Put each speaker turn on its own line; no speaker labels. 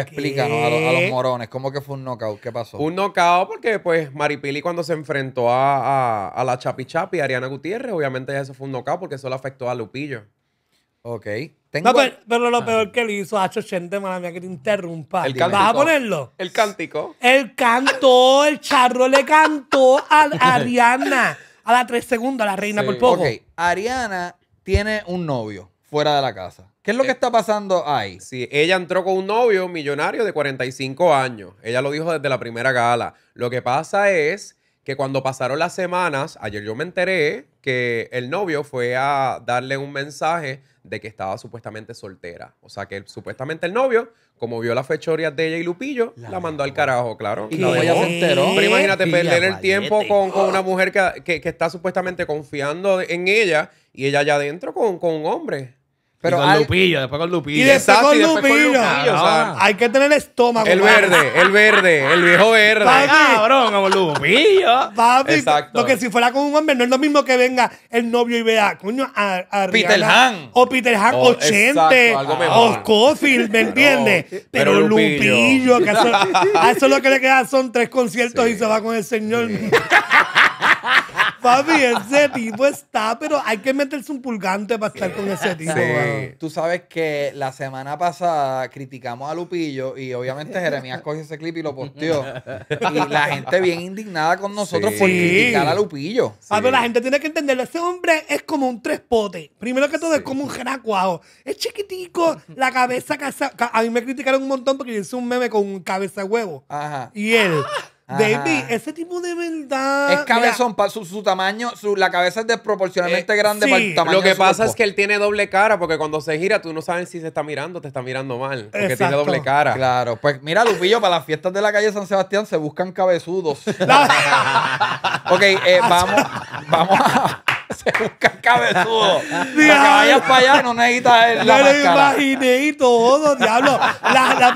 Explícanos a, los morones, ¿cómo que fue un knockout? ¿Qué pasó? Un
knockout porque, pues, Maripili cuando se enfrentó a, la Chapi Chapi, Ariana Gutiérrez, obviamente eso fue un knockout porque eso le afectó a Lupillo. Ok. pero, lo peor que le hizo a 80 mala mía, que te
interrumpa. ¿Vas a ponerlo? El cántico. El cantó, el charro le cantó
a Ariana a la tres segundos, a la reina por poco. Ok, Ariana
tiene un novio fuera de la casa. ¿Qué es lo que eh, está pasando ahí? Sí, ella entró con un novio millonario de 45 años. Ella lo dijo desde la primera gala. Lo que pasa es que cuando pasaron las semanas, ayer yo me enteré que el novio fue a darle un mensaje de que estaba supuestamente soltera. O sea, que supuestamente el novio, como vio las fechorias de ella y Lupillo, la, mandó al carajo, claro. Y no, ella se enteró. imagínate perder el tiempo con, una mujer que, está supuestamente confiando en ella y ella allá adentro con, con un hombre.
Pero con Lupillo,
después con Lupillo. Y después con, y después Lupillo. hay
que tener estómago. El verde, el
verde, el viejo verde. cabrón, como Lupillo. Exacto. porque si
fuera con un hombre, no es lo mismo que venga el novio y vea, coño, a, a Peter Han. O Peter Han 80. o Scofield, ¿me entiendes?
Pero, Lupillo, que eso, a eso
lo que le queda son tres conciertos y se va con el señor. Papi, ese tipo está, pero hay que meterse un pulgante para estar con ese tipo. Sí.
Tú sabes que la semana pasada criticamos a Lupillo y obviamente Jeremías cogió ese clip y lo posteó. Y la gente bien indignada con nosotros por criticar a Lupillo. Ah, la gente
tiene que entenderlo. Ese hombre es como un tres potes. Primero que todo, es como un jeracuajo. Es chiquitico, la cabeza... Casa, a mí me criticaron un montón porque yo hice un meme con cabeza de huevo. Ajá. Y él... Baby, ese tipo de
verdad. Es cabezón su, tamaño, la cabeza es desproporcionalmente eh, grande para el tamaño. Lo que pasa
es que él tiene doble cara, porque cuando se gira, tú no sabes si se está mirando o te está mirando mal. Porque tiene doble cara.
Claro, pues mira,
Lupillo, para las fiestas de la calle San
Sebastián se buscan
cabezudos. ok,
eh, vamos, vamos a se buscan cabezudos Para que vayas para allá no necesitas la Yo lo imaginé
y todo, diablo. La, la